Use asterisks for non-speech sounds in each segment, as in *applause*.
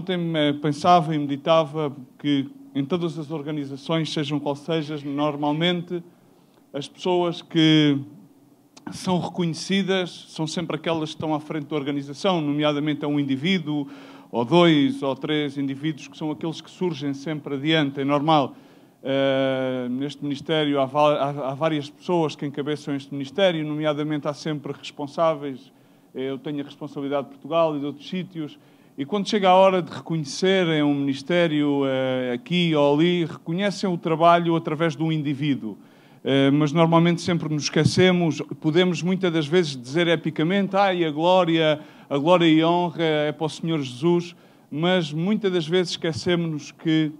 Ontem eh, pensava e meditava que em todas as organizações, sejam qual sejas, normalmente as pessoas que são reconhecidas são sempre aquelas que estão à frente da organização, nomeadamente é um indivíduo, ou dois, ou três indivíduos, que são aqueles que surgem sempre adiante, é normal. Uh, neste Ministério há, há, há, várias pessoas que encabeçam este Ministério, nomeadamente há sempre responsáveis. Eh, eu tenho a responsabilidade de Portugal e de outros sítios. E quando chega a hora de reconhecerem um ministério eh, aqui ou ali, reconhecem o trabalho através de um indivíduo. Eh, mas normalmente sempre nos esquecemos, podemos muitas das vezes dizer epicamente: ai, ah, a glória, a glória e a honra é para o Senhor Jesus, mas muitas das vezes esquecemos-nos que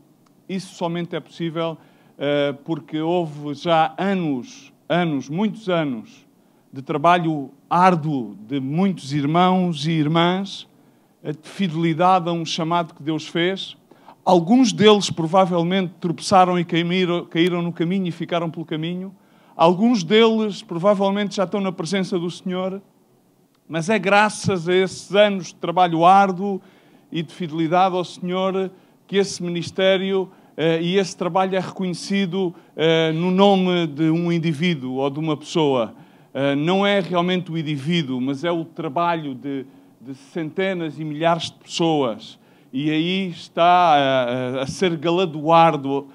isso somente é possível eh, porque houve já anos, anos, muitos anos, de trabalho árduo de muitos irmãos e irmãs fidelidade a um chamado que Deus fez. Alguns deles provavelmente tropeçaram e caíram, no caminho e ficaram pelo caminho. Alguns deles provavelmente já estão na presença do Senhor, mas é graças a esses anos de trabalho árduo e de fidelidade ao Senhor que esse ministério eh, e esse trabalho é reconhecido eh, no nome de um indivíduo ou de uma pessoa. Eh, não é realmente o indivíduo, mas é o trabalho de de centenas e milhares de pessoas. E aí está a, a ser galardoado,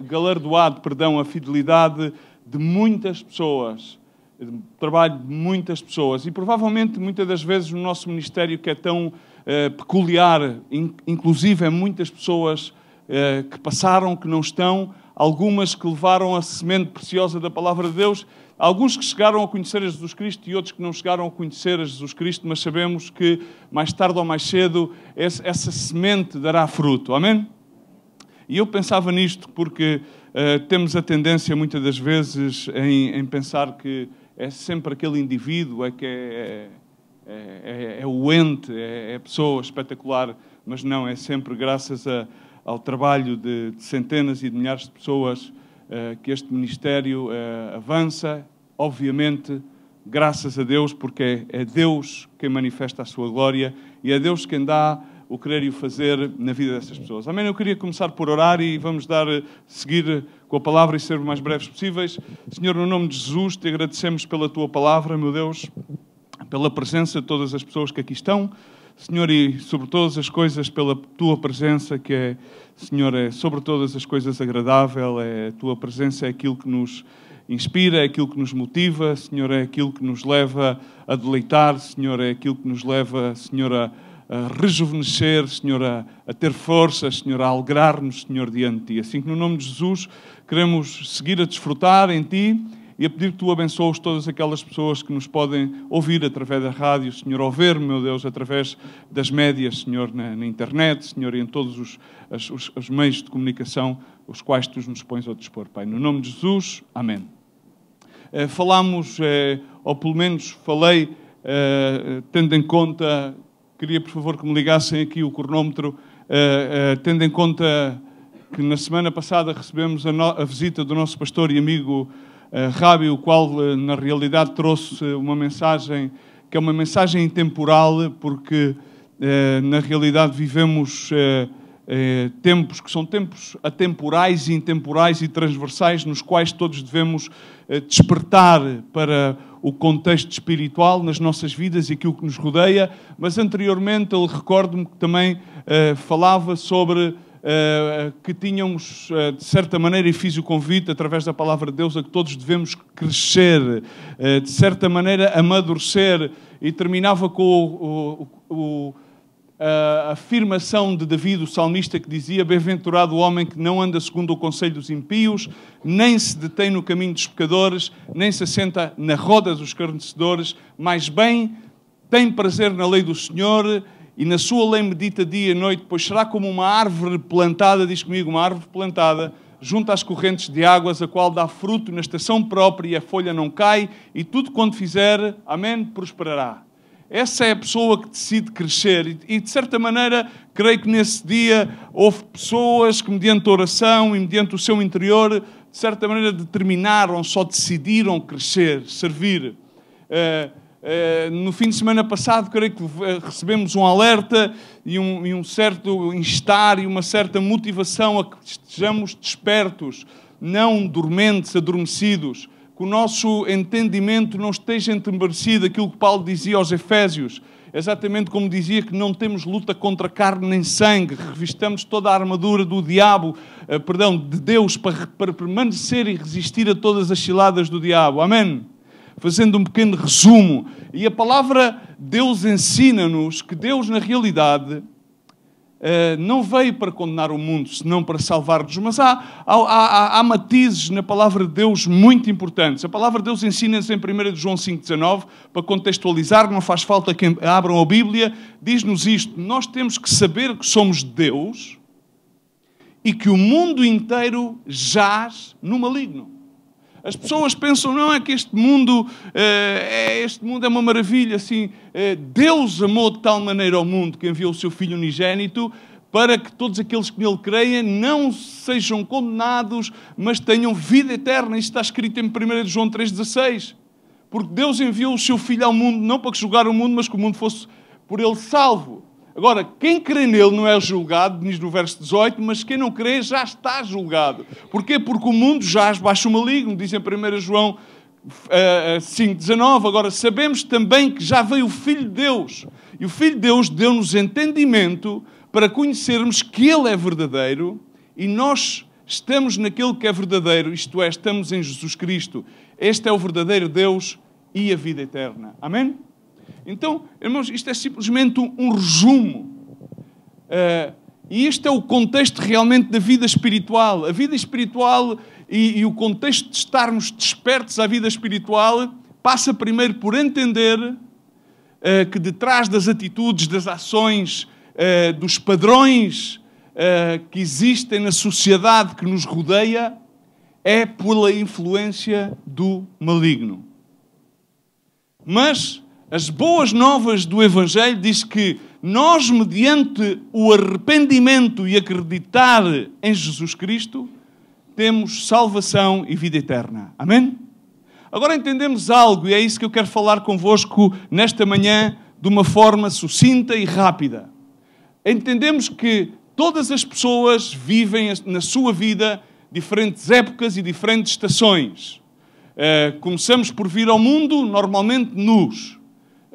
galardoado perdão, a fidelidade de muitas pessoas, o trabalho de muitas pessoas. E provavelmente, muitas das vezes, no nosso ministério, que é tão eh, peculiar, inclusive a é muitas pessoas eh, que passaram, que não estão, algumas que levaram a semente preciosa da palavra de Deus, Alguns que chegaram a conhecer a Jesus Cristo e outros que não chegaram a conhecer a Jesus Cristo, mas sabemos que mais tarde ou mais cedo essa semente dará fruto. Amém? E eu pensava nisto porque uh, temos a tendência, muitas das vezes, em, em, pensar que é sempre aquele indivíduo, é que é, é, é, é, é o ente, é, é, a pessoa espetacular, mas não, é sempre graças a, ao trabalho de, de centenas e de milhares de pessoas eh, que este Ministério eh, avança, obviamente, graças a Deus, porque é Deus quem manifesta a sua glória e é Deus quem dá o querer e o fazer na vida dessas pessoas. Amém? Eu queria começar por orar e vamos dar, eh, seguir com a palavra e ser o mais breves possíveis. Senhor, no nome de Jesus, te agradecemos pela tua palavra, meu Deus, pela presença de todas as pessoas que aqui estão. Senhor, e sobre todas as coisas, pela tua presença, que é, Senhor, é sobre todas as coisas agradável, é, a tua presença é aquilo que nos inspira, é aquilo que nos motiva, Senhor, é aquilo que nos leva a deleitar, Senhor, é aquilo que nos leva, Senhor, a, a rejuvenescer, Senhor, a, a ter força, Senhor, a alegrar-nos, Senhor, diante de Ti. Assim que no nome de Jesus queremos seguir a desfrutar em Ti e a pedir que tu abençoes todas aquelas pessoas que nos podem ouvir através da rádio, Senhor, ou ver, meu Deus, através das médias, Senhor, na, na internet, Senhor, e em todos os, as, os, os meios de comunicação os quais tu nos pões ao dispor, Pai. No nome de Jesus, amém. Eh, falámos, eh, ou pelo menos falei, eh, tendo em conta, queria por favor que me ligassem aqui o cronómetro, eh, tendo em conta que na semana passada recebemos a, no, a visita do nosso pastor e amigo eh, Rábio, o qual eh, na realidade trouxe uma mensagem que é uma mensagem temporal, porque eh, na realidade vivemos tempos que são tempos atemporais, intemporais e transversais, nos quais todos devemos despertar para o contexto espiritual nas nossas vidas e aquilo que nos rodeia. Mas anteriormente, ele recordo-me que também falava sobre eh, que tínhamos, eh, de certa maneira, e fiz o convite através da palavra de Deus a que todos devemos crescer, eh, de certa maneira, amadurecer, e terminava com o, o, o a afirmação de Davi, o salmista, que dizia: Bem-aventurado o homem que não anda segundo o conselho dos impios, nem se detém no caminho dos pecadores, nem se assenta na roda dos carnecedores, mas bem tem prazer na lei do Senhor e na sua lei medita dia e noite, pois será como uma árvore plantada, diz comigo, uma árvore plantada, junto às correntes de águas, a qual dá fruto na estação própria e a folha não cai, e tudo quanto fizer, amém, prosperará. Essa é a pessoa que decide crescer, e de certa maneira, creio que nesse dia houve pessoas que, mediante oração e mediante o seu interior, de certa maneira determinaram, só decidiram crescer, servir. Uh, eh, no fim de semana passado, creio que eh, recebemos um alerta e um, e um certo instar e uma certa motivação a que estejamos despertos, não dormentes, adormecidos, que o nosso entendimento não esteja entemerecido aquilo que Paulo dizia aos Efésios, exatamente como dizia que não temos luta contra carne nem sangue, revistamos toda a armadura do diabo, eh, perdão, de Deus para, para permanecer e resistir a todas as ciladas do diabo. Amém fazendo um pequeno resumo. E a palavra Deus ensina-nos que Deus, na realidade, eh, não veio para condenar o mundo, senão para salvar-nos. Mas há, há, há, há, matizes na palavra de Deus muito importantes. A palavra de Deus ensina-nos em 1 João 5,19, para contextualizar, não faz falta que abram a Bíblia, diz-nos isto: nós temos que saber que somos Deus e que o mundo inteiro jaz no maligno. As pessoas pensam, não é que este mundo eh, é, este mundo é uma maravilha, assim, é, Deus amou de tal maneira ao mundo que enviou o seu Filho unigênito para que todos aqueles que nele creem não sejam condenados, mas tenham vida eterna. Isto está escrito em 1 João 3,16. Porque Deus enviou o seu Filho ao mundo, não para que julgar o mundo, mas que o mundo fosse por ele salvo. Agora, quem crê nele não é julgado, diz no verso 18, mas quem não crê já está julgado. Porquê? Porque o mundo jaz baixa o maligno, diz em 1 João 5,19. Eh, eh, Agora, sabemos também que já veio o Filho de Deus, e o Filho de Deus deu-nos entendimento para conhecermos que Ele é verdadeiro e nós estamos naquele que é verdadeiro, isto é, estamos em Jesus Cristo. Este é o verdadeiro Deus e a vida eterna. Amém? Então, irmãos, isto é simplesmente um resumo. Uh, e este é o contexto realmente da vida espiritual. A vida espiritual e, e o contexto de estarmos despertos à vida espiritual passa primeiro por entender uh, que detrás das atitudes, das ações, uh, dos padrões que existem na sociedade que nos rodeia é pela influência do maligno. Mas as boas novas do Evangelho diz que nós, mediante o arrependimento e acreditar em Jesus Cristo, temos salvação e vida eterna. Amém? Agora entendemos algo, e é isso que eu quero falar convosco nesta manhã de uma forma sucinta e rápida. Entendemos que todas as pessoas vivem na sua vida diferentes épocas e diferentes estações. Eh, começamos por vir ao mundo normalmente nus.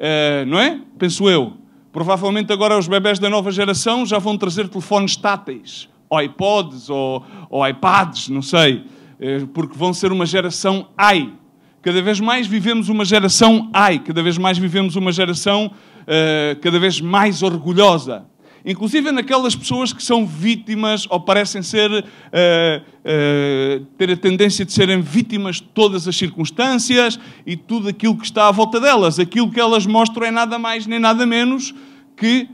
Eh, não é? Penso eu. Provavelmente agora os bebés da nova geração já vão trazer telefones táteis, ou iPods ou, ou iPads, não sei, eh, porque vão ser uma geração AI. Cada vez mais vivemos uma geração AI, cada vez mais vivemos uma geração uh, cada vez mais orgulhosa inclusive naquelas pessoas que são vítimas ou parecem ser, uh, uh, ter a tendência de serem vítimas de todas as circunstâncias e tudo aquilo que está à volta delas. Aquilo que elas mostram é nada mais nem nada menos que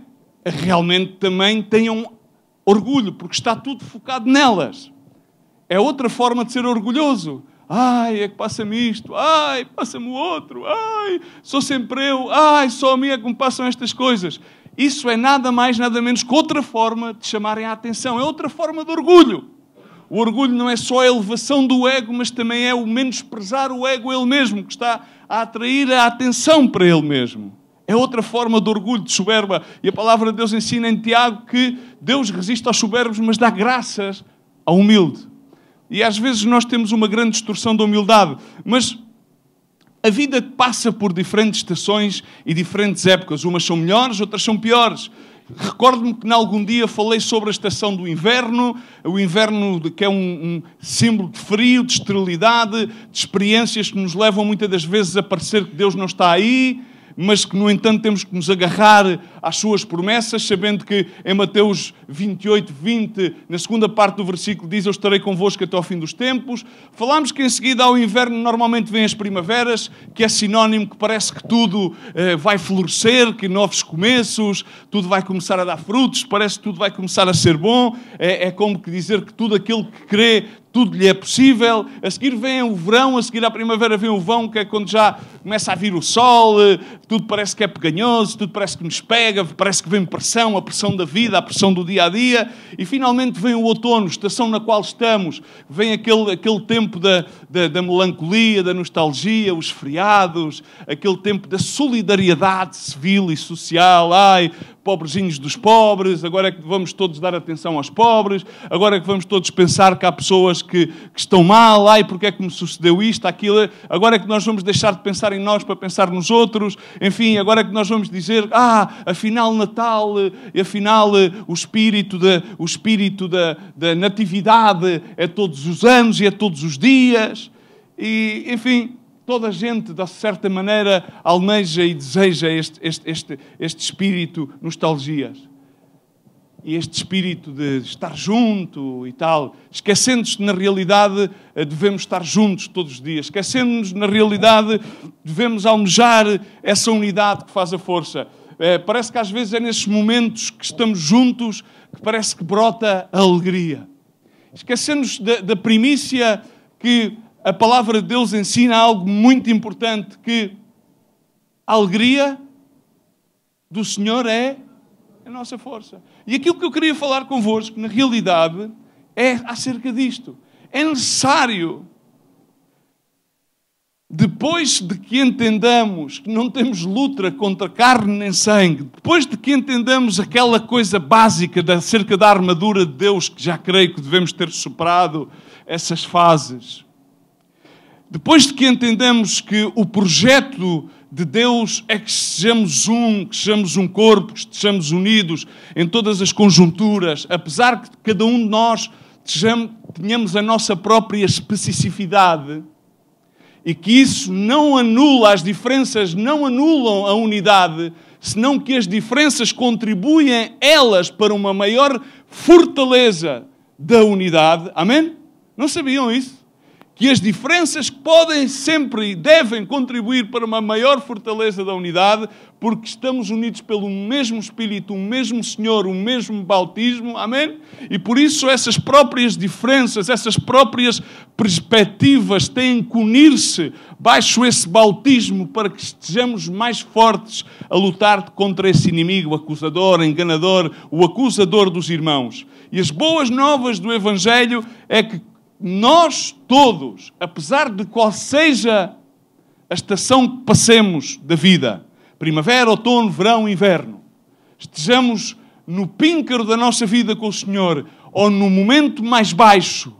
realmente também tenham orgulho, porque está tudo focado nelas. É outra forma de ser orgulhoso. Ai, é que passa-me isto. Ai, passa-me o outro. Ai, sou sempre eu. Ai, só a mim é que me passam estas coisas. Isso é nada mais, nada menos que outra forma de chamarem a atenção, é outra forma de orgulho. O orgulho não é só a elevação do ego, mas também é o menosprezar o ego ele mesmo, que está a atrair a atenção para ele mesmo. É outra forma de orgulho, de soberba. E a palavra de Deus ensina em Tiago que Deus resiste aos soberbos, mas dá graças ao humilde. E às vezes nós temos uma grande distorção da humildade, mas a vida passa por diferentes estações e diferentes épocas. Umas são melhores, outras são piores. Recordo-me que, em algum dia, falei sobre a estação do inverno, o inverno que é um, um, símbolo de frio, de esterilidade, de experiências que nos levam muitas das vezes a parecer que Deus não está aí, mas que, no entanto, temos que nos agarrar às suas promessas, sabendo que em Mateus 28, 20, na segunda parte do versículo, diz: Eu estarei convosco até ao fim dos tempos. Falámos que em seguida ao inverno normalmente vêm as primaveras, que é sinónimo que parece que tudo eh, vai florescer, que novos começos, tudo vai começar a dar frutos, parece que tudo vai começar a ser bom. É, é como que dizer que tudo aquilo que crê tudo lhe é possível. A seguir vem o verão, a seguir à primavera vem o vão, que é quando já começa a vir o sol, eh, tudo parece que é peganhoso, tudo parece que nos pega, parece que vem pressão, a pressão da vida, a pressão do dia a dia. E finalmente vem o outono, estação na qual estamos, vem aquele, aquele tempo da, da, da melancolia, da nostalgia, os feriados, aquele tempo da solidariedade civil e social. Ai, pobrezinhos dos pobres, agora é que vamos todos dar atenção aos pobres, agora é que vamos todos pensar que há pessoas que, que estão mal, ai, porque é que me sucedeu isto, aquilo, agora é que nós vamos deixar de pensar em nós para pensar nos outros, enfim, agora é que nós vamos dizer, ah, afinal Natal, eh, afinal eh, o espírito da, o espírito da, da natividade é todos os anos e é todos os dias, e enfim, toda a gente, de certa maneira, almeja e deseja este, este, este, este espírito nostalgias. E este espírito de estar junto e tal, esquecendo-nos que na realidade eh, devemos estar juntos todos os dias, esquecendo-nos na realidade devemos almejar essa unidade que faz a força. É, parece que às vezes é nesses momentos que estamos juntos que parece que brota a alegria. Esquecendo-nos da, da primícia que a palavra de Deus ensina algo muito importante que a alegria do Senhor é a nossa força. E aquilo que eu queria falar convosco, na realidade, é acerca disto. É necessário, depois de que entendamos que não temos luta contra carne nem sangue, depois de que entendamos aquela coisa básica acerca da armadura de Deus, que já creio que devemos ter superado essas fases depois de que entendemos que o projeto de Deus é que sejamos um, que sejamos um corpo, que estejamos unidos em todas as conjunturas, apesar que cada um de nós tenhamos a nossa própria especificidade e que isso não anula, as diferenças não anulam a unidade, senão que as diferenças contribuem elas para uma maior fortaleza da unidade. Amém? Não sabiam isso? que as diferenças podem sempre e devem contribuir para uma maior fortaleza da unidade, porque estamos unidos pelo mesmo Espírito, o mesmo Senhor, o mesmo bautismo, amém? E por isso essas próprias diferenças, essas próprias perspectivas têm que unir-se baixo esse bautismo para que estejamos mais fortes a lutar contra esse inimigo acusador, enganador, o acusador dos irmãos. E as boas novas do Evangelho é que nós todos, apesar de qual seja a estação que passemos da vida, primavera, outono, verão, inverno, estejamos no píncaro da nossa vida com o Senhor ou no momento mais baixo,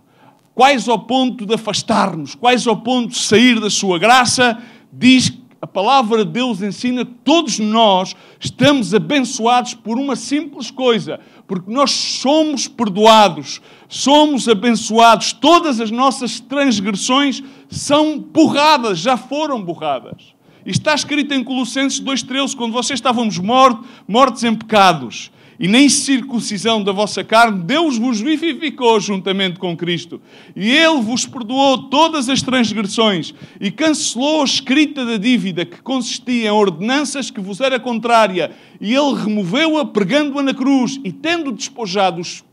quais ao ponto de afastarmos, quais ao ponto de sair da sua graça, diz que a palavra de Deus ensina que todos nós estamos abençoados por uma simples coisa, porque nós somos perdoados, somos abençoados, todas as nossas transgressões são borradas, já foram borradas. Está escrito em Colossenses 2,13: quando vocês estávamos mortos, mortos em pecados, e nem circuncisão da vossa carne, Deus vos vivificou juntamente com Cristo. E Ele vos perdoou todas as transgressões e cancelou a escrita da dívida que consistia em ordenanças que vos era contrária. E Ele removeu-a pregando-a na cruz e tendo despojado os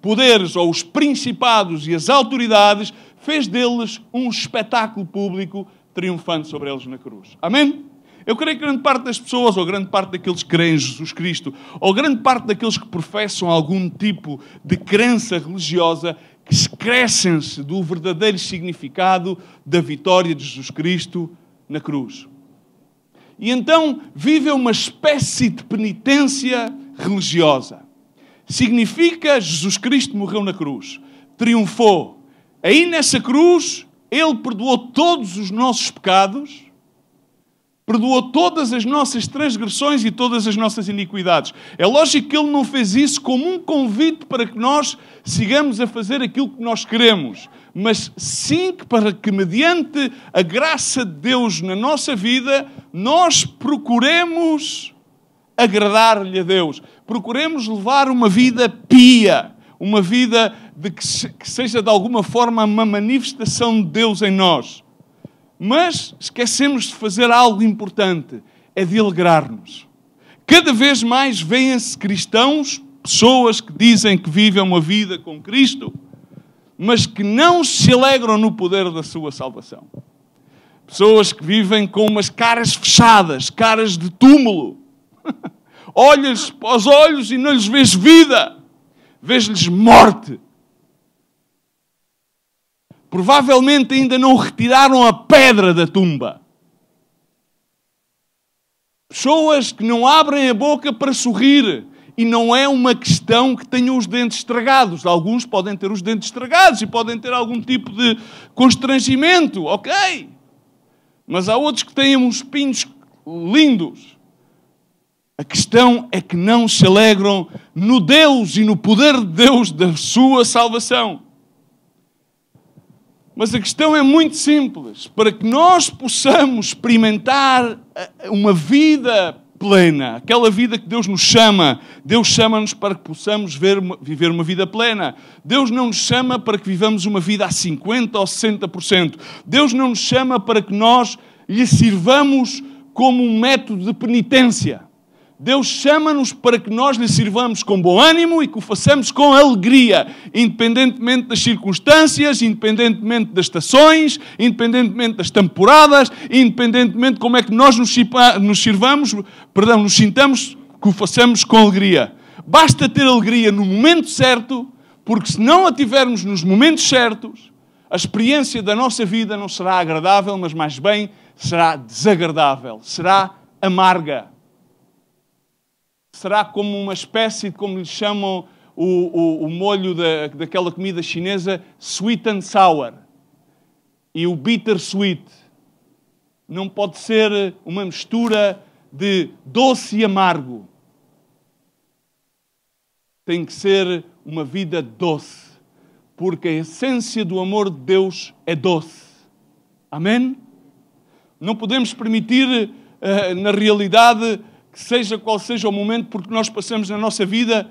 poderes ou os principados e as autoridades, fez deles um espetáculo público, triunfante sobre eles na cruz. Amém? Eu creio que grande parte das pessoas, ou grande parte daqueles que creem em Jesus Cristo, ou grande parte daqueles que professam algum tipo de crença religiosa, esquecem-se do verdadeiro significado da vitória de Jesus Cristo na cruz. E então vivem uma espécie de penitência religiosa significa Jesus Cristo morreu na cruz, triunfou. Aí nessa cruz, Ele perdoou todos os nossos pecados, perdoou todas as nossas transgressões e todas as nossas iniquidades. É lógico que Ele não fez isso como um convite para que nós sigamos a fazer aquilo que nós queremos, mas sim que para que, mediante a graça de Deus na nossa vida, nós procuremos agradar-lhe a Deus procuremos levar uma vida pia, uma vida de que, se, que seja de alguma forma uma manifestação de Deus em nós. Mas esquecemos de fazer algo importante, é de alegrar-nos. Cada vez mais veem se cristãos, pessoas que dizem que vivem uma vida com Cristo, mas que não se alegram no poder da sua salvação. Pessoas que vivem com umas caras fechadas, caras de túmulo. *laughs* olhas para os olhos e não lhes vês vida, vês-lhes morte. Provavelmente ainda não retiraram a pedra da tumba. Pessoas que não abrem a boca para sorrir. E não é uma questão que tenham os dentes estragados. Alguns podem ter os dentes estragados e podem ter algum tipo de constrangimento, ok. Mas há outros que têm uns pinhos lindos. A questão é que não se alegram no Deus e no poder de Deus da sua salvação. Mas a questão é muito simples. Para que nós possamos experimentar eh, uma vida plena, aquela vida que Deus nos chama, Deus chama-nos para que possamos ver, viver uma vida plena. Deus não nos chama para que vivamos uma vida a 50% ou 60%. Deus não nos chama para que nós lhe sirvamos como um método de penitência. Deus chama-nos para que nós lhe sirvamos com bom ânimo e que o façamos com alegria, independentemente das circunstâncias, independentemente das estações, independentemente das temporadas, independentemente de como é que nós nos, nos sirvamos, perdão, nos sintamos, que o façamos com alegria. Basta ter alegria no momento certo, porque se não a tivermos nos momentos certos, a experiência da nossa vida não será agradável, mas mais bem será desagradável, será amarga será como uma espécie de, como lhe chamam, o, o, o molho da, daquela comida chinesa, sweet and sour. E o bitter sweet. Não pode ser uma mistura de doce e amargo. Tem que ser uma vida doce, porque a essência do amor de Deus é doce. Amém? Não podemos permitir, eh, na realidade, que seja qual seja o momento porque nós passamos na nossa vida,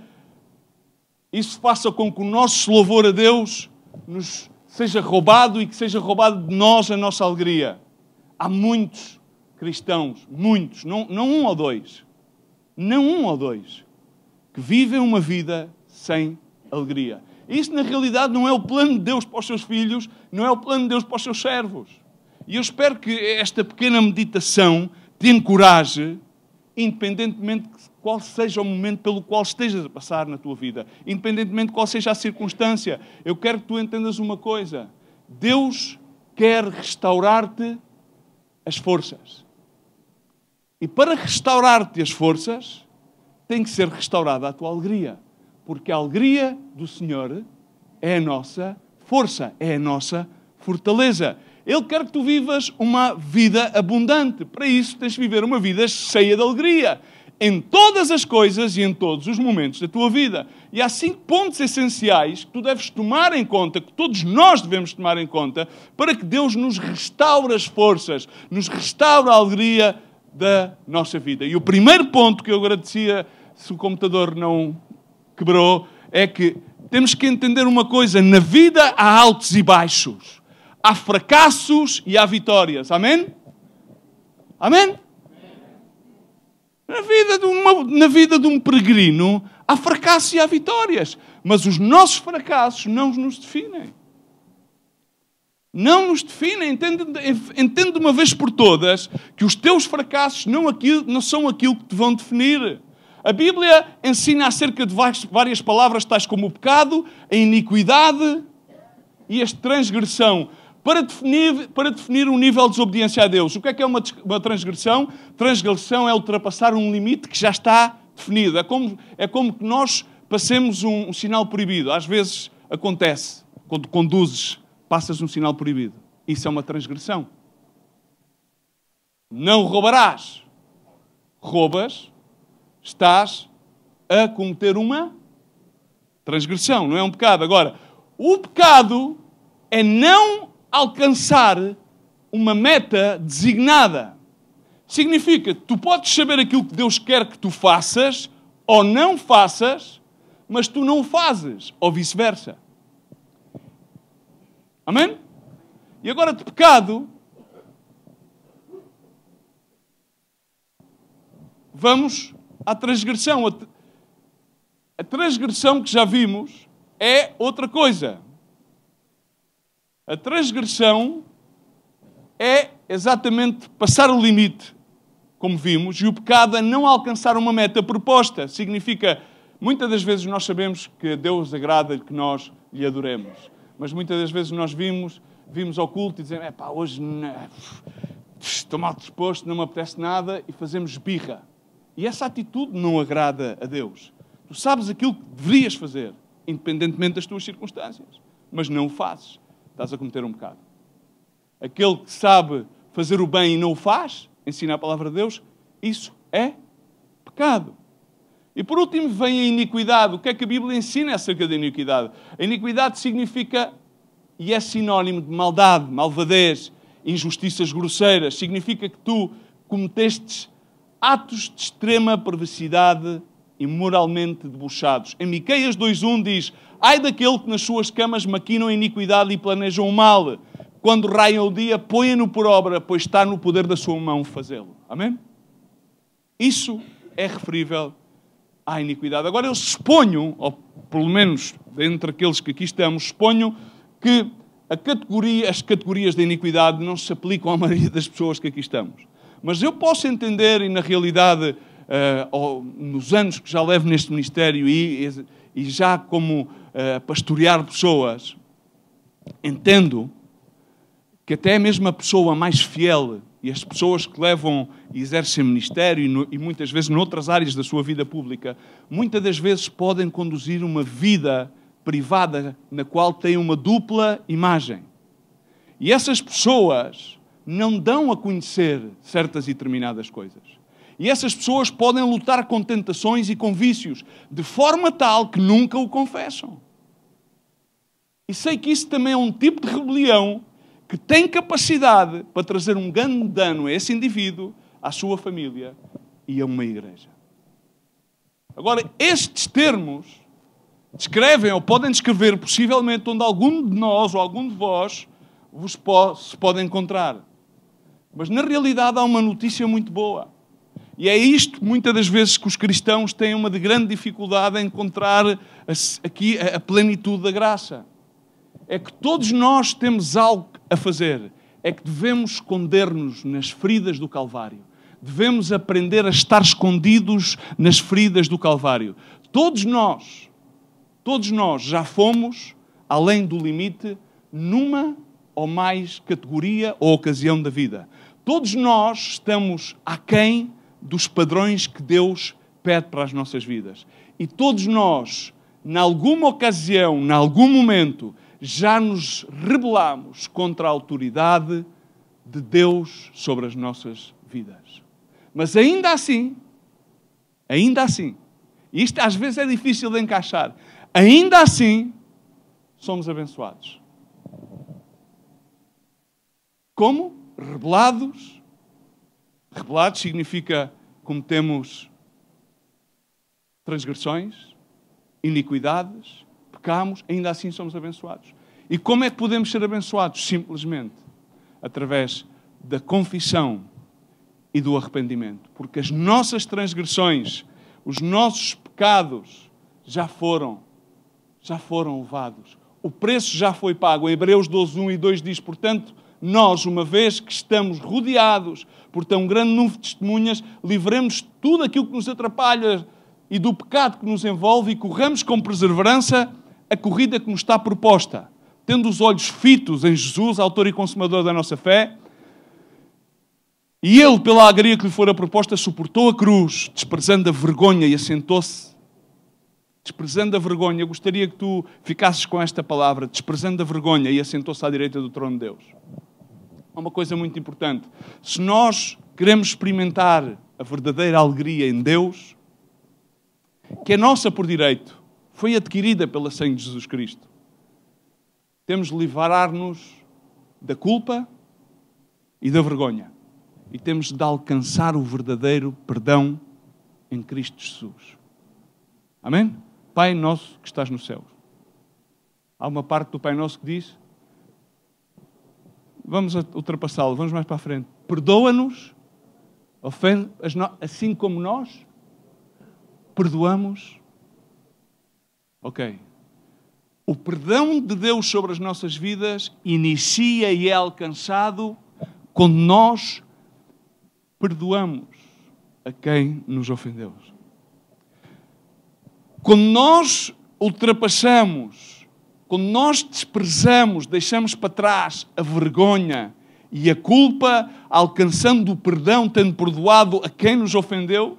isso faça com que o nosso louvor a Deus nos seja roubado e que seja roubado de nós a nossa alegria. Há muitos cristãos, muitos, não, não um ou dois, não um ou dois, que vivem uma vida sem alegria. Isso, na realidade, não é o plano de Deus para os seus filhos, não é o plano de Deus para os seus servos. E eu espero que esta pequena meditação te encoraje independentemente de qual seja o momento pelo qual estejas a passar na tua vida, independentemente de qual seja a circunstância, eu quero que tu entendas uma coisa: Deus quer restaurar-te as forças. E para restaurar-te as forças, tem que ser restaurada a tua alegria, porque a alegria do Senhor é a nossa força, é a nossa fortaleza. Ele quer que tu vivas uma vida abundante. Para isso, tens de viver uma vida cheia de alegria em todas as coisas e em todos os momentos da tua vida. E há cinco pontos essenciais que tu deves tomar em conta, que todos nós devemos tomar em conta, para que Deus nos restaure as forças, nos restaure a alegria da nossa vida. E o primeiro ponto que eu agradecia, se o computador não quebrou, é que temos que entender uma coisa: na vida há altos e baixos há fracassos e há vitórias. Amém? Amém? Na vida, de uma, na vida de um peregrino há fracassos e há vitórias, mas os nossos fracassos não nos definem. Não nos definem. Entende, entende de uma vez por todas que os teus fracassos não, aquilo, não são aquilo que te vão definir. A Bíblia ensina acerca de várias palavras, tais como o pecado, a iniquidade e a transgressão. Para definir, para definir um nível de desobediência a Deus, o que é que é uma, uma transgressão? Transgressão é ultrapassar um limite que já está definido. É como, é como que nós passemos um, um sinal proibido. Às vezes acontece, quando conduzes, passas um sinal proibido. Isso é uma transgressão. Não roubarás. Roubas, estás a cometer uma transgressão, não é um pecado. Agora, o pecado é não alcançar uma meta designada. Significa, tu podes saber aquilo que Deus quer que tu faças ou não faças, mas tu não o fazes, ou vice-versa. Amém? E agora de pecado, vamos à transgressão. A transgressão que já vimos é outra coisa. A transgressão é exatamente passar o limite, como vimos, e o pecado é não alcançar uma meta proposta. Significa, muitas das vezes nós sabemos que a Deus agrada que nós lhe adoremos, mas muitas das vezes nós vimos, vimos ao culto e dizemos, é pá, hoje não, estou mal disposto, não me apetece nada, e fazemos birra. E essa atitude não agrada a Deus. Tu sabes aquilo que deverias fazer, independentemente das tuas circunstâncias, mas não o fazes estás a cometer um pecado. Aquele que sabe fazer o bem e não o faz, ensina a palavra de Deus, isso é pecado. E por último vem a iniquidade. O que é que a Bíblia ensina acerca da iniquidade? A iniquidade significa e é sinónimo de maldade, malvadez, injustiças grosseiras. Significa que tu cometestes atos de extrema perversidade e moralmente debochados. Em Miqueias 2.1 diz, Ai daquele que nas suas camas maquinam a iniquidade e planejam o mal. Quando raiam o dia, põem-no por obra, pois está no poder da sua mão fazê-lo. Amém? Isso é referível à iniquidade. Agora eu suponho, ou pelo menos dentre aqueles que aqui estamos, suponho que categoria, as categorias da iniquidade não se aplicam à maioria das pessoas que aqui estamos. Mas eu posso entender, e na realidade uh, nos anos que já levo neste ministério e, e já como uh, pastorear pessoas, entendo que até mesmo a pessoa mais fiel e as pessoas que levam e exercem ministério e, no, e muitas vezes noutras áreas da sua vida pública, muitas das vezes podem conduzir uma vida privada na qual têm uma dupla imagem. E essas pessoas não dão a conhecer certas e determinadas coisas. E essas pessoas podem lutar com tentações e com vícios, de forma tal que nunca o confessam. E sei que isso também é um tipo de rebelião que tem capacidade para trazer um grande dano a esse indivíduo, à sua família e a uma igreja. Agora, estes termos descrevem ou podem descrever possivelmente onde algum de nós ou algum de vós vos po se pode encontrar. Mas na realidade há uma notícia muito boa. E é isto, muitas das vezes, que os cristãos têm uma grande dificuldade em encontrar aqui a plenitude da graça. É que todos nós temos algo a fazer. É que devemos esconder-nos nas feridas do Calvário. Devemos aprender a estar escondidos nas feridas do Calvário. Todos nós, todos nós já fomos, além do limite, numa ou mais categoria ou ocasião da vida. Todos nós estamos aquém dos padrões que Deus pede para as nossas vidas. E todos nós, em alguma ocasião, em algum momento, já nos rebelamos contra a autoridade de Deus sobre as nossas vidas. Mas ainda assim, ainda assim, e isto às vezes é difícil de encaixar, ainda assim somos abençoados. Como? Rebelados Rebelados significa cometemos transgressões, iniquidades, pecamos, ainda assim somos abençoados. E como é que podemos ser abençoados? Simplesmente através da confissão e do arrependimento. Porque as nossas transgressões, os nossos pecados já foram, já foram levados. O preço já foi pago. Em Hebreus 12, 1 e 2 diz, portanto, nós, uma vez que estamos rodeados por tão grande número de testemunhas, livremos tudo aquilo que nos atrapalha e do pecado que nos envolve e corramos com perseverança a corrida que nos está proposta, tendo os olhos fitos em Jesus, autor e consumador da nossa fé. E ele, pela alegria que lhe fora proposta, suportou a cruz, desprezando a vergonha e assentou-se. Desprezando a vergonha, Eu gostaria que tu ficasses com esta palavra, desprezando a vergonha e assentou-se à direita do trono de Deus. É uma coisa muito importante. Se nós queremos experimentar a verdadeira alegria em Deus, que é nossa por direito, foi adquirida pela sangue de Jesus Cristo, temos de livrar-nos da culpa e da vergonha. E temos de alcançar o verdadeiro perdão em Cristo Jesus. Amém? Pai nosso que estás no céu. Há uma parte do Pai Nosso que diz: vamos ultrapassá-lo, vamos mais para a frente. Perdoa-nos, ofende assim como nós perdoamos. Ok. O perdão de Deus sobre as nossas vidas inicia e é alcançado quando nós perdoamos a quem nos ofendeu. Quando nós ultrapassamos quando nós desprezamos, deixamos para trás a vergonha e a culpa, alcançando o perdão, tendo perdoado a quem nos ofendeu,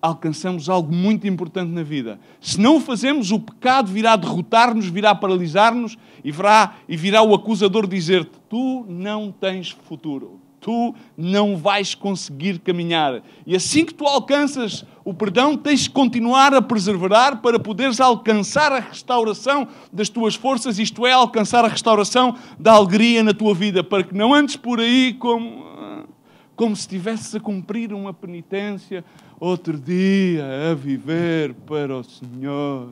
alcançamos algo muito importante na vida. Se não o fazemos, o pecado virá derrotar-nos, virá paralisar-nos e virá, e virá o acusador dizer-te: Tu não tens futuro, tu não vais conseguir caminhar. E assim que tu alcanças o perdão tens que continuar a perseverar para poderes alcançar a restauração das tuas forças, isto é, alcançar a restauração da alegria na tua vida, para que não andes por aí como, como se estivesse a cumprir uma penitência outro dia a viver para o Senhor.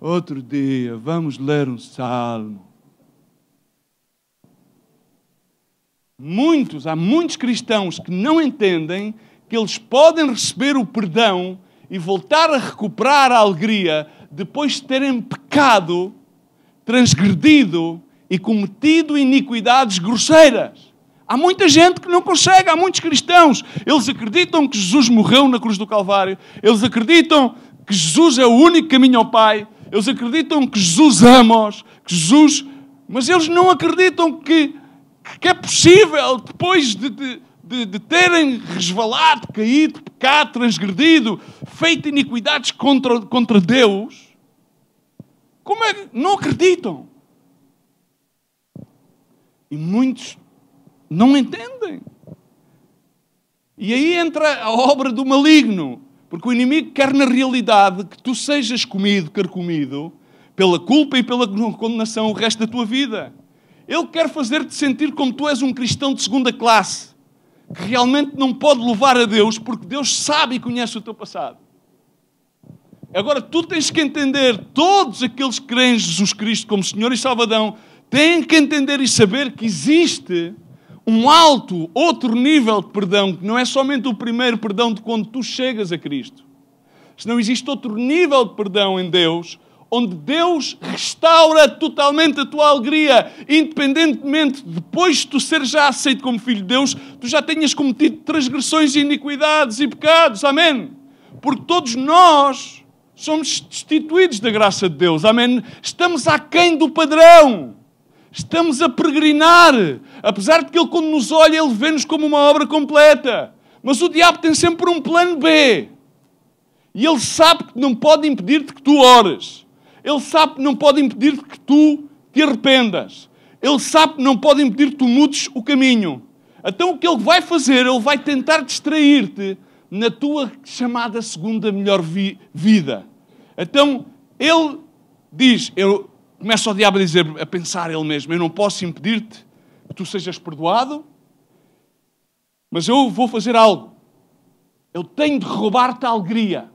Outro dia vamos ler um salmo. Muitos, há muitos cristãos que não entendem que eles podem receber o perdão e voltar a recuperar a alegria depois de terem pecado, transgredido e cometido iniquidades grosseiras. Há muita gente que não consegue, há muitos cristãos. Eles acreditam que Jesus morreu na cruz do Calvário, eles acreditam que Jesus é o único caminho ao Pai, eles acreditam que Jesus ama-os, que Jesus. Mas eles não acreditam que, que é possível, depois de, de de, de terem resvalado, caído, pecado, transgredido, feito iniquidades contra, contra Deus, como é que não acreditam? E muitos não entendem. E aí entra a obra do maligno, porque o inimigo quer, na realidade, que tu sejas comido, carcomido, pela culpa e pela condenação o resto da tua vida. Ele quer fazer-te sentir como tu és um cristão de segunda classe que realmente não pode levar a Deus, porque Deus sabe e conhece o teu passado. Agora, tu tens que entender, todos aqueles que creem em Jesus Cristo como Senhor e Salvador têm que entender e saber que existe um alto, outro nível de perdão, que não é somente o primeiro perdão de quando tu chegas a Cristo. Se não existe outro nível de perdão em Deus, onde Deus restaura totalmente a tua alegria, independentemente depois de tu seres já aceito como filho de Deus, tu já tenhas cometido transgressões e iniquidades e pecados. Amém? Porque todos nós somos destituídos da graça de Deus. Amém? Estamos aquém do padrão. Estamos a peregrinar. Apesar de que Ele, quando nos olha, Ele vê-nos como uma obra completa. Mas o diabo tem sempre um plano B. E ele sabe que não pode impedir-te que tu ores. Ele sabe que não pode impedir que tu te arrependas. Ele sabe que não pode impedir que tu mudes o caminho. Então o que ele vai fazer? Ele vai tentar distrair-te na tua chamada segunda melhor vi vida. Então ele diz, eu começa o diabo a dizer, a pensar ele mesmo, eu não posso impedir-te que tu sejas perdoado, mas eu vou fazer algo. Eu tenho de roubar-te a alegria.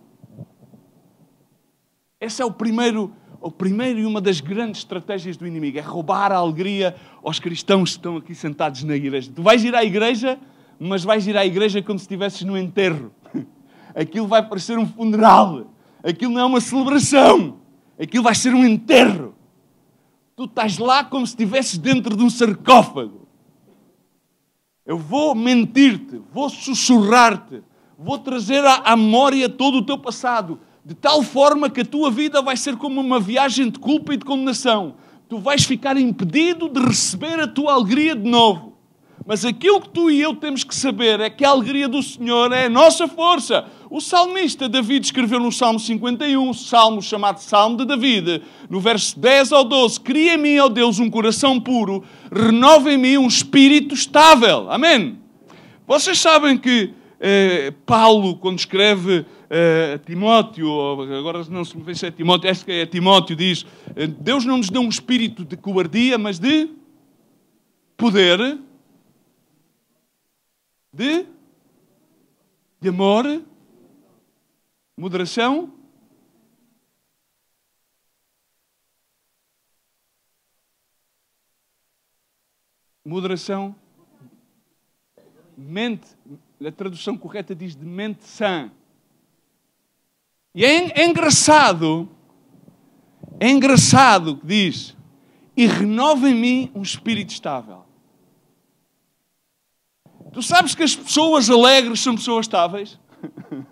Esse é o primeiro, o primeiro e uma das grandes estratégias do inimigo, é roubar a alegria aos cristãos que estão aqui sentados na igreja. Tu vais ir à igreja, mas vais ir à igreja como se estivesses no enterro. *laughs* Aquilo vai parecer um funeral. Aquilo não é uma celebração. Aquilo vai ser um enterro. Tu estás lá como se estivesses dentro de um sarcófago. Eu vou mentir-te, vou sussurrar-te, vou trazer à memória todo o teu passado de tal forma que a tua vida vai ser como uma viagem de culpa e de condenação. Tu vais ficar impedido de receber a tua alegria de novo. Mas aquilo que tu e eu temos que saber é que a alegria do Senhor é a nossa força. O salmista David escreveu no Salmo 51, salmo chamado Salmo de David, no verso 10 ao 12: Cria em mim, ó Deus, um coração puro, renova em mim um espírito estável. Amém. Vocês sabem que eh, Paulo, quando escreve eh, Timóteo, agora não se me vê se é Timóteo, acho que é Timóteo, diz: eh, Deus não nos deu um espírito de cobardia, mas de poder, de, de amor, moderação. Moderação, mente, a tradução correta diz de mente sã. E é, é engraçado, é engraçado que diz: e renova em mim um espírito estável. Tu sabes que as pessoas alegres são pessoas estáveis? *laughs*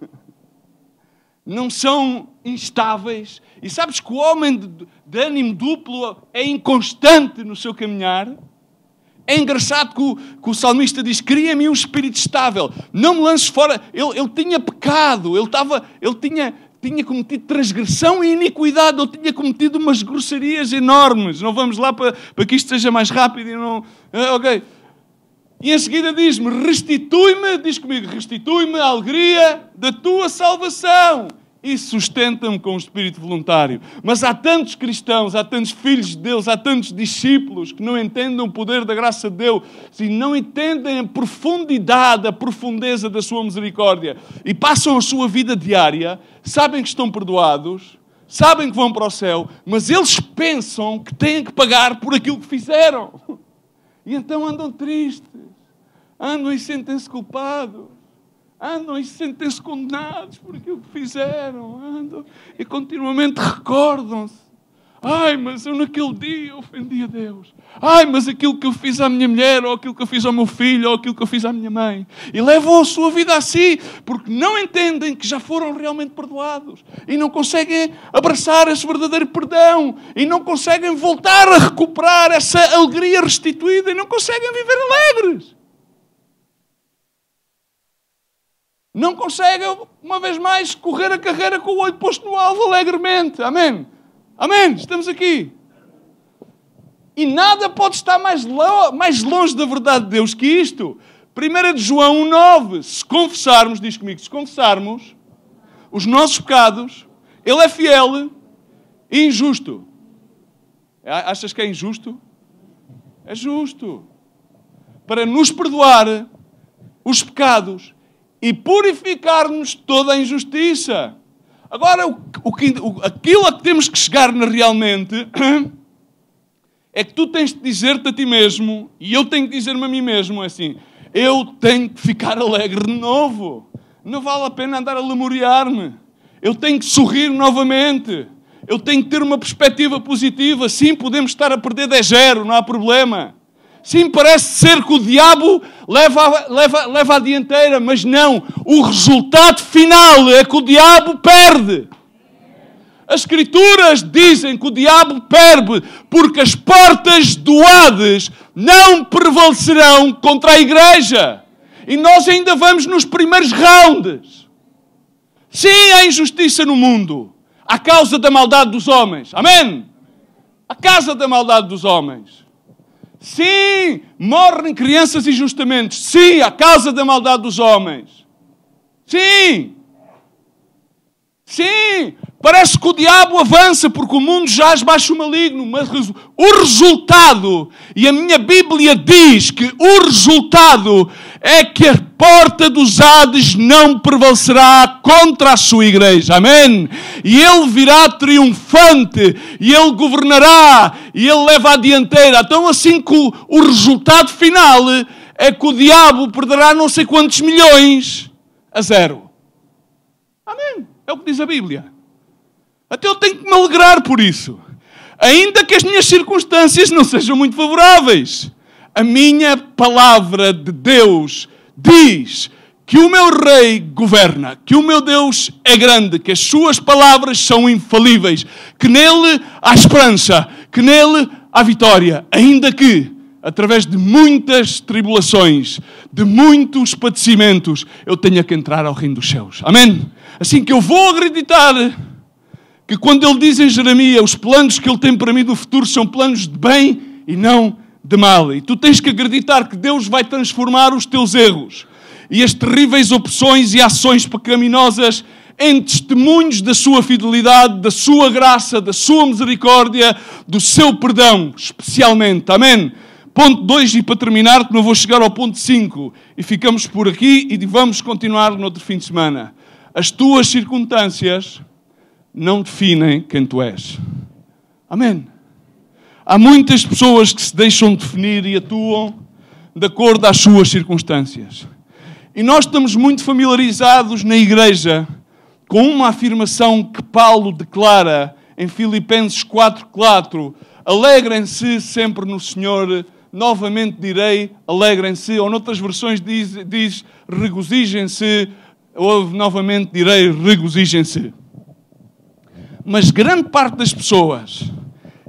Não são instáveis. E sabes que o homem de, de ânimo duplo é inconstante no seu caminhar? É engraçado que o, que o salmista diz: Cria-me um espírito estável, não me lances fora. Ele, ele tinha pecado, ele, estava, ele tinha tinha cometido transgressão e iniquidade, ou tinha cometido umas grosserias enormes. Não vamos lá para, para que isto seja mais rápido e não. Ah, ok. E em seguida diz-me: restitui-me, diz comigo, restitui-me a alegria da tua salvação e sustentam com o espírito voluntário. Mas há tantos cristãos, há tantos filhos de Deus, há tantos discípulos que não entendem o poder da graça de Deus e não entendem a profundidade, a profundeza da sua misericórdia e passam a sua vida diária, sabem que estão perdoados, sabem que vão para o céu, mas eles pensam que têm que pagar por aquilo que fizeram. E então andam tristes, andam e sentem-se culpados andam ah, e se sentem -se condenados por aquilo que fizeram, andam e continuamente recordam-se. Ai, mas eu naquele dia ofendi a Deus. Ai, mas aquilo que eu fiz à minha mulher, ou aquilo que eu fiz ao meu filho, ou aquilo que eu fiz à minha mãe. E levam a sua vida a si, porque não entendem que já foram realmente perdoados. E não conseguem abraçar esse verdadeiro perdão. E não conseguem voltar a recuperar essa alegria restituída. E não conseguem viver alegres. não consegue, uma vez mais, correr a carreira com o olho posto no alvo alegremente. Amém? Amém? Estamos aqui. E nada pode estar mais, lo mais longe da verdade de Deus que isto. 1 de João 1,9. Se confessarmos, diz comigo, se confessarmos os nossos pecados, Ele é fiel e injusto. Achas que é injusto? É justo. Para nos perdoar os pecados e purificar-nos toda a injustiça. Agora, o, o, aquilo a que temos que chegar realmente *clears throat* é que tu tens de dizer-te a ti mesmo, e eu tenho de dizer-me a mim mesmo é assim: eu tenho que ficar alegre de novo. Não vale a pena andar a lemuriar-me. Eu tenho que sorrir novamente. Eu tenho que ter uma perspectiva positiva. Sim, podemos estar a perder 10-0, não há problema. Sim, parece ser que o diabo leva, leva, leva a dianteira, mas não. O resultado final é que o diabo perde. As Escrituras dizem que o diabo perde, porque as portas do Hades não prevalecerão contra a igreja. E nós ainda vamos nos primeiros rounds. Sim, há injustiça no mundo, à causa da maldade dos homens. Amém? À causa da maldade dos homens. Sim, morrem crianças injustamente. Sim, a causa da maldade dos homens. Sim. Sim, Parece que o diabo avança porque o mundo jaz baixo o maligno, mas o resultado, e a minha Bíblia diz que o resultado é que a porta dos Hades não prevalecerá contra a sua igreja. Amém? E ele virá triunfante, e ele governará, e ele leva a dianteira. Então, assim que o, o resultado final é que o diabo perderá não sei quantos milhões a zero. Amém? É o que diz a Bíblia. Até eu tenho que me alegrar por isso. Ainda que as minhas circunstâncias não sejam muito favoráveis, a minha palavra de Deus diz que o meu rei governa, que o meu Deus é grande, que as suas palavras são infalíveis, que nele há esperança, que nele há vitória, ainda que através de muitas tribulações, de muitos padecimentos, eu tenha que entrar ao reino dos céus. Amém. Assim que eu vou acreditar que quando ele diz em Jeremias, os planos que ele tem para mim do futuro são planos de bem e não de mal. E tu tens que acreditar que Deus vai transformar os teus erros e as terríveis opções e ações pecaminosas em testemunhos da sua fidelidade, da sua graça, da sua misericórdia, do seu perdão, especialmente. Amém? Ponto 2, e para terminar, que não vou chegar ao ponto 5, e ficamos por aqui e vamos continuar no outro fim de semana. As tuas circunstâncias não definem quem tu és. Amém. Há muitas pessoas que se deixam definir e atuam de acordo às suas circunstâncias. E nós estamos muito familiarizados na igreja com uma afirmação que Paulo declara em Filipenses 4:4, alegrem-se sempre no Senhor, novamente direi, alegrem-se, ou noutras versões diz, diz regozijem-se, ou novamente direi, regozijem-se. Mas grande parte das pessoas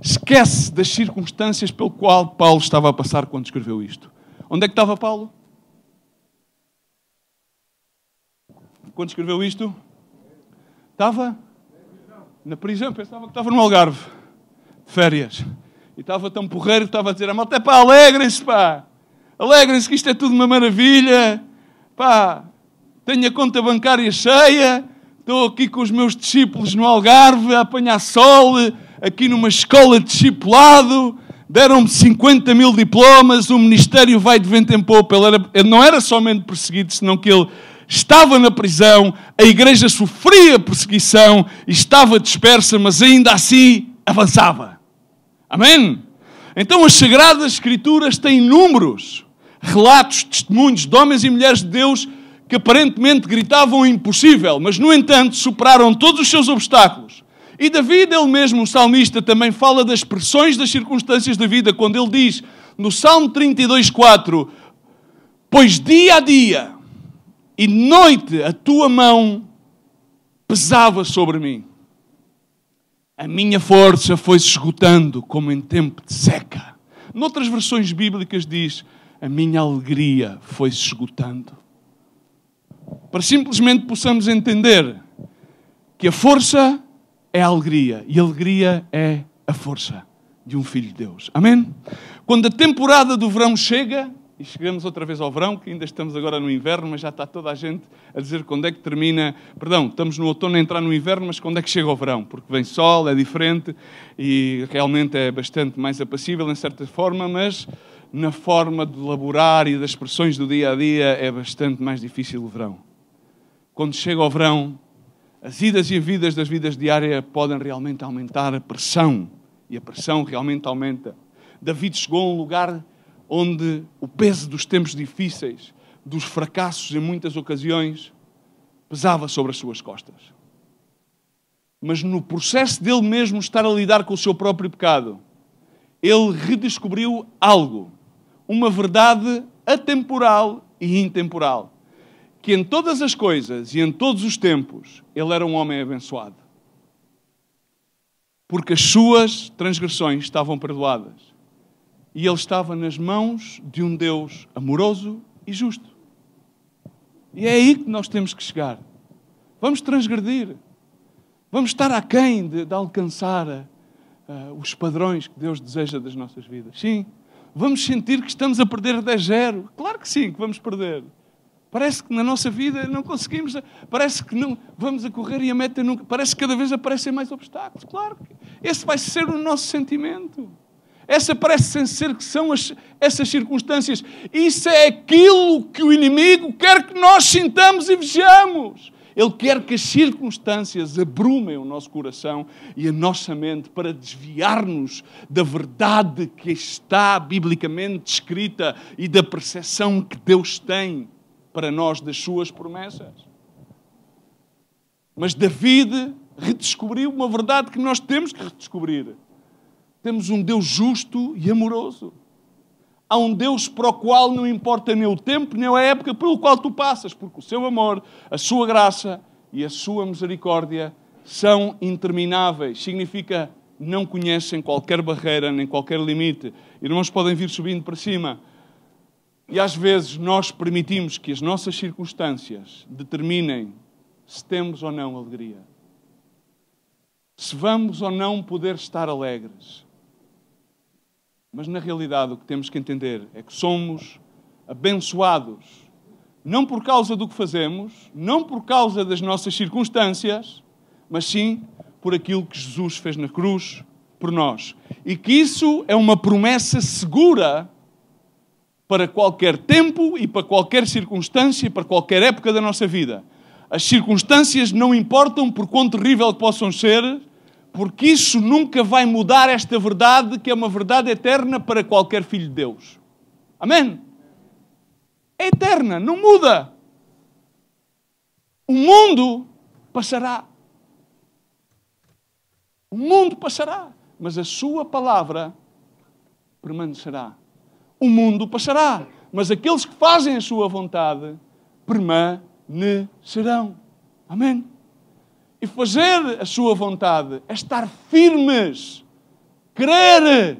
esquece das circunstâncias pelo qual Paulo estava a passar quando escreveu isto. Onde é que estava Paulo? Quando escreveu isto? Estava na prisão, pensava que estava no Algarve, de férias. E estava tão porreiro que estava a dizer a malta, pá, alegrem-se, pá! Alegrem-se que isto é tudo uma maravilha! Pá, tenho a conta bancária cheia, estou aqui com os meus discípulos no Algarve a apanhar sol, aqui numa escola de discipulado. Deram-me 50 mil diplomas, o ministério vai de vento em popa. Ele, ele não era somente perseguido, senão que ele estava na prisão, a igreja sofria perseguição, estava dispersa, mas ainda assim avançava. Amém? Então as Sagradas Escrituras têm números, relatos, testemunhos de homens e mulheres de Deus que aparentemente gritavam impossível, mas no entanto superaram todos os seus obstáculos. E David, ele mesmo, o salmista, também fala das pressões das circunstâncias da vida, quando ele diz no Salmo 32,4: Pois dia a dia e noite a tua mão pesava sobre mim, a minha força foi-se esgotando como em tempo de seca. Noutras versões bíblicas diz: A minha alegria foi-se esgotando para simplesmente possamos entender que a força é a alegria e a alegria é a força de um filho de Deus. Amém? Quando a temporada do verão chega, e chegamos outra vez ao verão, que ainda estamos agora no inverno, mas já está toda a gente a dizer quando é que termina. Perdão, estamos no outono a entrar no inverno, mas quando é que chega o verão? Porque vem sol, é diferente e realmente é bastante mais apacível em certa forma, mas na forma de elaborar e das pressões do dia a dia é bastante mais difícil o verão quando chega o verão, as idas e vidas das vidas diárias podem realmente aumentar a pressão. E a pressão realmente aumenta. David chegou a um lugar onde o peso dos tempos difíceis, dos fracassos em muitas ocasiões, pesava sobre as suas costas. Mas no processo dele mesmo estar a lidar com o seu próprio pecado, ele redescobriu algo, uma verdade atemporal e intemporal que em todas as coisas e em todos os tempos ele era um homem abençoado. Porque as suas transgressões estavam perdoadas. E ele estava nas mãos de um Deus amoroso e justo. E é aí que nós temos que chegar. Vamos transgredir. Vamos estar aquém de, de alcançar uh, os padrões que Deus deseja das nossas vidas. Sim. Vamos sentir que estamos a perder 10 zero? Claro que sim, que vamos perder. Parece que na nossa vida não conseguimos, parece que não vamos a correr e a meta nunca, parece que cada vez aparecem mais obstáculos. Claro que esse vai ser o nosso sentimento. Essa parece ser que são as, essas circunstâncias. Isso é aquilo que o inimigo quer que nós sintamos e vejamos. Ele quer que as circunstâncias abrumem o nosso coração e a nossa mente para desviar-nos da verdade que está biblicamente descrita e da percepção que Deus tem para nós das suas promessas. Mas David redescobriu uma verdade que nós temos que redescobrir. Temos um Deus justo e amoroso. Há um Deus para o qual não importa nem o tempo, nem a época pelo qual tu passas, porque o seu amor, a sua graça e a sua misericórdia são intermináveis. Significa não conhecem qualquer barreira nem qualquer limite. Irmãos podem vir subindo para cima. E às vezes nós permitimos que as nossas circunstâncias determinem se temos ou não alegria. Se vamos ou não poder estar alegres. Mas na realidade o que temos que entender é que somos abençoados, não por causa do que fazemos, não por causa das nossas circunstâncias, mas sim por aquilo que Jesus fez na cruz por nós. E que isso é uma promessa segura para qualquer tempo e para qualquer circunstância para qualquer época da nossa vida. As circunstâncias não importam por quão terrível possam ser, porque isso nunca vai mudar esta verdade, que é uma verdade eterna para qualquer filho de Deus. Amém? É eterna, não muda. O mundo passará. O mundo passará, mas a sua palavra permanecerá. O mundo passará, mas aqueles que fazem a sua vontade permanecerão. Amém? E fazer a sua vontade é estar firmes, crer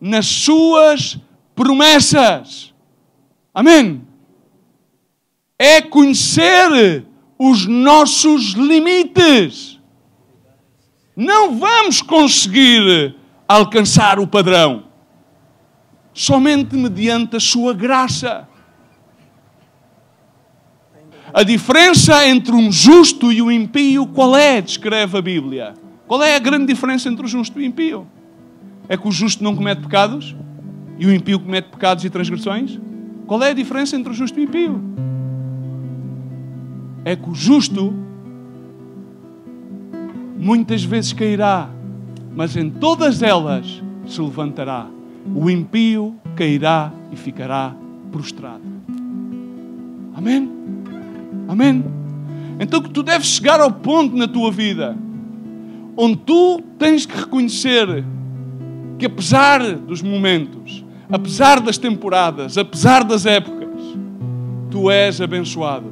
nas suas promessas. Amém? É conhecer os nossos limites. Não vamos conseguir alcançar o padrão somente mediante a sua graça. A diferença entre um justo e um impio, qual é? Descreve a Bíblia. Qual é a grande diferença entre o justo e o impio? É que o justo não comete pecados e o impio comete pecados e transgressões? Qual é a diferença entre o justo e o impio? É que o justo muitas vezes cairá, mas em todas elas se levantará o impio cairá e ficará prostrado. Amém? Amém? Então que tu deves chegar ao ponto na tua vida onde tu tens que reconhecer que apesar dos momentos, apesar das temporadas, apesar das épocas, tu és abençoado.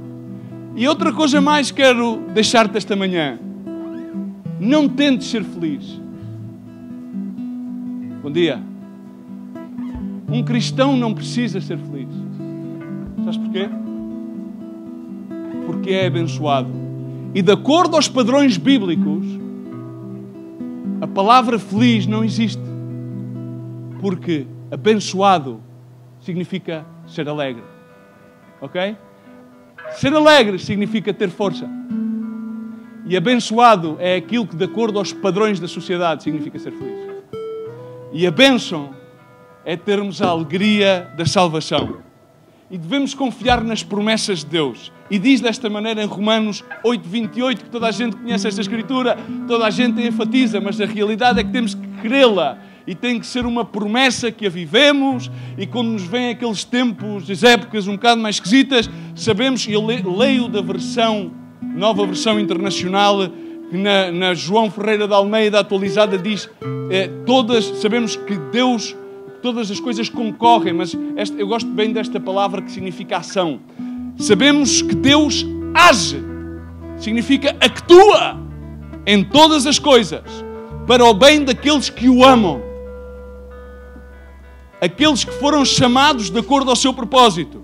E outra coisa mais quero deixar-te esta manhã. Não tentes ser feliz. Bom dia. Um cristão não precisa ser feliz. Sabes porquê? Porque é abençoado. E de acordo aos padrões bíblicos, a palavra feliz não existe. Porque abençoado significa ser alegre. Ok? Ser alegre significa ter força. E abençoado é aquilo que, de acordo aos padrões da sociedade, significa ser feliz. E a bênção é termos a alegria da salvação. E devemos confiar nas promessas de Deus. E diz desta maneira em Romanos 8:28 que toda a gente conhece esta escritura, toda a gente enfatiza, mas a realidade é que temos que crê-la e tem que ser uma promessa que a vivemos e quando nos vêm aqueles tempos, as épocas um bocado mais esquisitas, sabemos, e eu leio da versão, nova versão internacional, que na, na João Ferreira da Almeida atualizada diz, é, todas sabemos que Deus todas as coisas concorrem, mas esta, eu gosto bem desta palavra que significa ação. Sabemos que Deus age, significa atua em todas as coisas para o bem daqueles que o amam, aqueles que foram chamados de acordo ao seu propósito.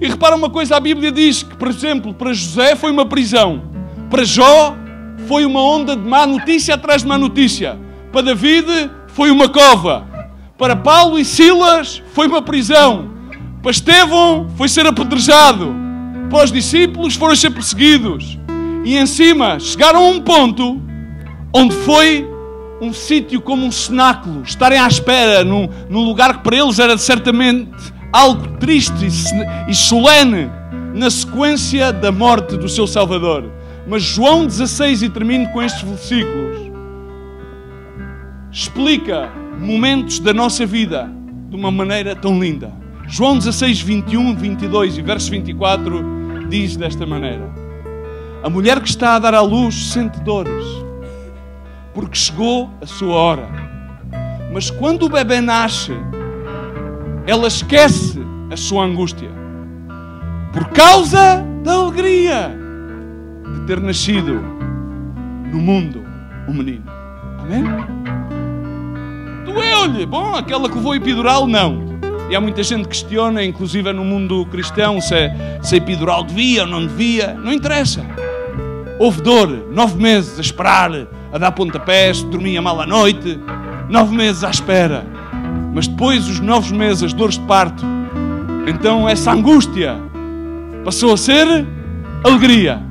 E repara uma coisa: a Bíblia diz que, por exemplo, para José foi uma prisão, para Jó foi uma onda de má notícia atrás de má notícia, para David foi uma cova, para Paulo e Silas foi uma prisão. Para Estevão foi ser apedrejado. Para os discípulos foram ser perseguidos. E em cima chegaram a um ponto onde foi um sítio como um cenáculo, estarem à espera num, num lugar que para eles era certamente algo triste e solene na sequência da morte do seu Salvador. Mas João 16, e termino com estes versículos, explica momentos da nossa vida de uma maneira tão linda. João 16, 21, 22 e verso 24 diz desta maneira: A mulher que está a dar à luz sente dores, porque chegou a sua hora. Mas quando o bebê nasce, ela esquece a sua angústia, por causa da alegria de ter nascido no mundo um menino. Amém? doeu-lhe. Bom, aquela que voa epidural, não. E há muita gente que questiona, inclusive no mundo cristão, se, é, se é epidural devia ou não devia. Não interessa. Houve dor, nove meses a esperar, a dar pontapés, dormia mal à noite, nove meses à espera. Mas depois, os nove meses, as dores de parto, então essa angústia passou a ser alegria.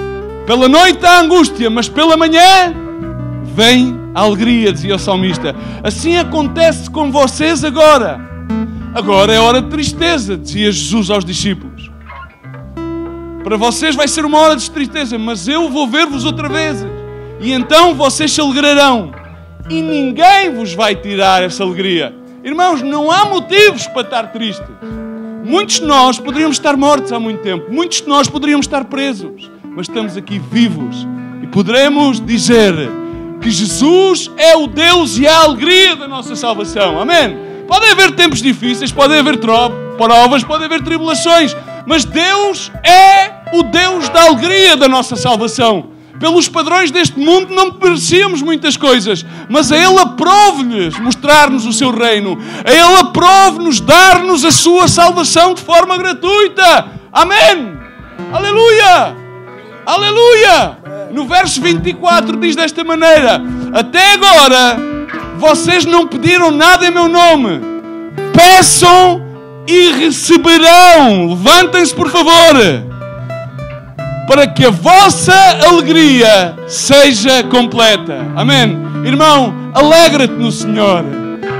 Pela noite há angústia, mas pela manhã Vem a alegria, dizia o salmista. Assim acontece com vocês agora. Agora é hora de tristeza, dizia Jesus aos discípulos. Para vocês vai ser uma hora de tristeza, mas eu vou ver-vos outra vez. E então vocês se alegrarão. E ninguém vos vai tirar essa alegria. Irmãos, não há motivos para estar tristes. Muitos de nós poderíamos estar mortos há muito tempo. Muitos de nós poderíamos estar presos. Mas estamos aqui vivos. E poderemos dizer que Jesus é o Deus e é a alegria da nossa salvação. Amém? Podem haver tempos difíceis, podem haver provas, podem haver tribulações, mas Deus é o Deus da alegria da nossa salvação. Pelos padrões deste mundo não merecíamos muitas coisas, mas a Ele aprove-lhes mostrar-nos o seu reino, a Ele aprove-nos dar-nos a sua salvação de forma gratuita. Amém! Aleluia! Aleluia! No verso 24 diz desta maneira: Até agora vocês não pediram nada em meu nome. Peçam e receberão. Levantem-se, por favor, para que a vossa alegria seja completa. Amém. Irmão, alegra-te no Senhor.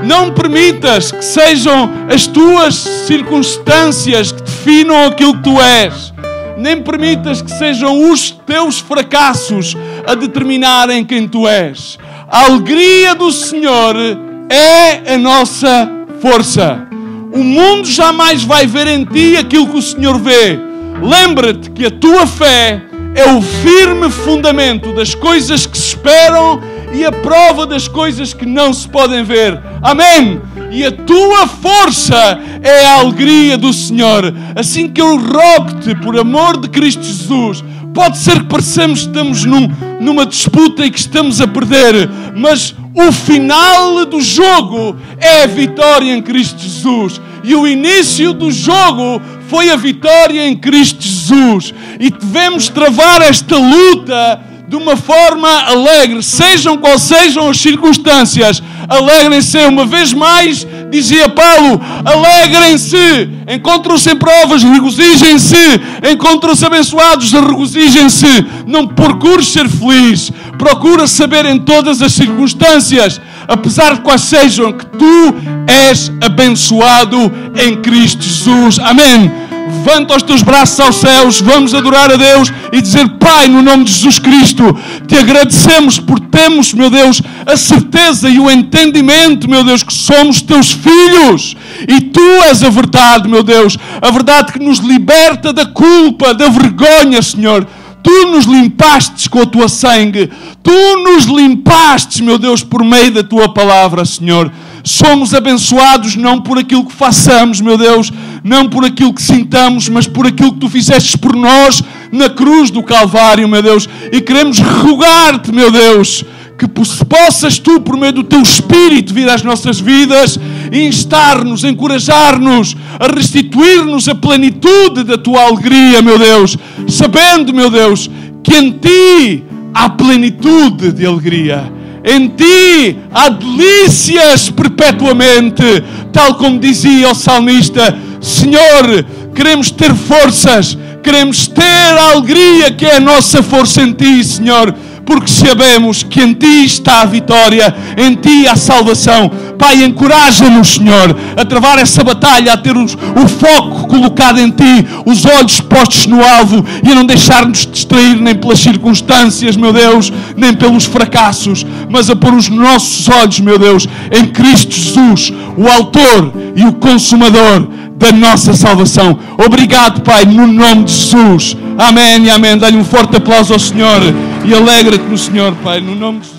Não permitas que sejam as tuas circunstâncias que definam aquilo que tu és nem permitas que sejam os teus fracassos a determinarem quem tu és. A alegria do Senhor é a nossa força. O mundo jamais vai ver em ti aquilo que o Senhor vê. Lembra-te que a tua fé é o firme fundamento das coisas que se esperam e a prova das coisas que não se podem ver. Amém e a tua força é a alegria do Senhor. Assim que eu rogo-te, por amor de Cristo Jesus, pode ser que parecemos que estamos num, numa disputa e que estamos a perder, mas o final do jogo é a vitória em Cristo Jesus. E o início do jogo foi a vitória em Cristo Jesus. E devemos travar esta luta de uma forma alegre, sejam quais sejam as circunstâncias, alegrem-se. Uma vez mais, dizia Paulo: alegrem-se, encontram-se em provas, regozijem-se, encontram-se abençoados, regozijem-se. Não procures ser feliz, procura saber em todas as circunstâncias, apesar de quais sejam, que tu és abençoado em Cristo Jesus. Amém. Levanta os teus braços aos céus, vamos adorar a Deus e dizer: Pai, no nome de Jesus Cristo, te agradecemos por termos, meu Deus, a certeza e o entendimento, meu Deus, que somos teus filhos e tu és a verdade, meu Deus, a verdade que nos liberta da culpa, da vergonha, Senhor. Tu nos limpastes com a tua sangue, tu nos limpastes, meu Deus, por meio da tua palavra, Senhor. Somos abençoados não por aquilo que façamos, meu Deus, não por aquilo que sintamos, mas por aquilo que tu fizestes por nós na cruz do Calvário, meu Deus. E queremos rogar-te, meu Deus, que possas tu, por meio do teu Espírito, vir às nossas vidas e instar-nos, encorajar-nos a restituir-nos a plenitude da tua alegria, meu Deus, sabendo, meu Deus, que em ti há plenitude de alegria em ti há delícias perpetuamente, tal como dizia o salmista: Senhor, queremos ter forças, queremos ter a alegria que é a nossa força em ti, Senhor porque sabemos que em Ti está a vitória, em Ti a salvação. Pai, encoraja-nos, Senhor, a travar essa batalha, a termos o foco colocado em Ti, os olhos postos no alvo e a não deixar-nos distrair nem pelas circunstâncias, meu Deus, nem pelos fracassos, mas a pôr os nossos olhos, meu Deus, em Cristo Jesus, o Autor e o Consumador da nossa salvação. Obrigado, Pai, no nome de Jesus. Amém, amém. Dá-lhe um forte aplauso ao Senhor e alegra-te no Senhor, Pai, no nome de Jesus.